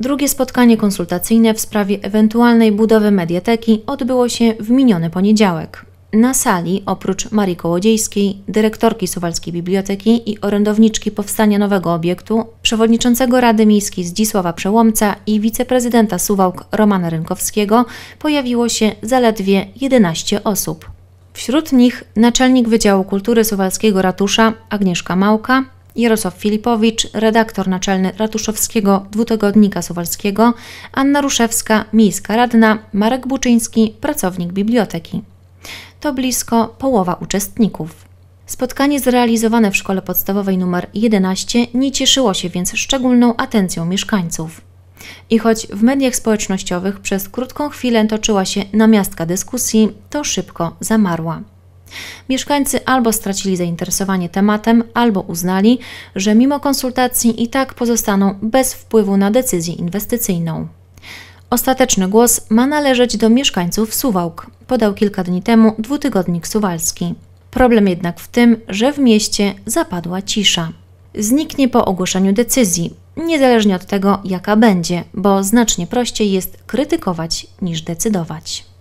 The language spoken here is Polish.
Drugie spotkanie konsultacyjne w sprawie ewentualnej budowy mediateki odbyło się w miniony poniedziałek. Na sali, oprócz Marii Kołodziejskiej, dyrektorki Suwalskiej Biblioteki i orędowniczki powstania nowego obiektu, przewodniczącego Rady Miejskiej Zdzisława Przełomca i wiceprezydenta Suwałk Romana Rynkowskiego, pojawiło się zaledwie 11 osób. Wśród nich naczelnik Wydziału Kultury Suwalskiego Ratusza Agnieszka Małka, Jarosław Filipowicz, redaktor naczelny Ratuszowskiego Dwutygodnika Suwalskiego, Anna Ruszewska, miejska radna, Marek Buczyński, pracownik biblioteki. To blisko połowa uczestników. Spotkanie zrealizowane w szkole podstawowej nr 11 nie cieszyło się więc szczególną atencją mieszkańców. I choć w mediach społecznościowych przez krótką chwilę toczyła się namiastka dyskusji, to szybko zamarła. Mieszkańcy albo stracili zainteresowanie tematem, albo uznali, że mimo konsultacji i tak pozostaną bez wpływu na decyzję inwestycyjną. Ostateczny głos ma należeć do mieszkańców Suwałk, podał kilka dni temu dwutygodnik suwalski. Problem jednak w tym, że w mieście zapadła cisza. Zniknie po ogłoszeniu decyzji, niezależnie od tego, jaka będzie, bo znacznie prościej jest krytykować niż decydować.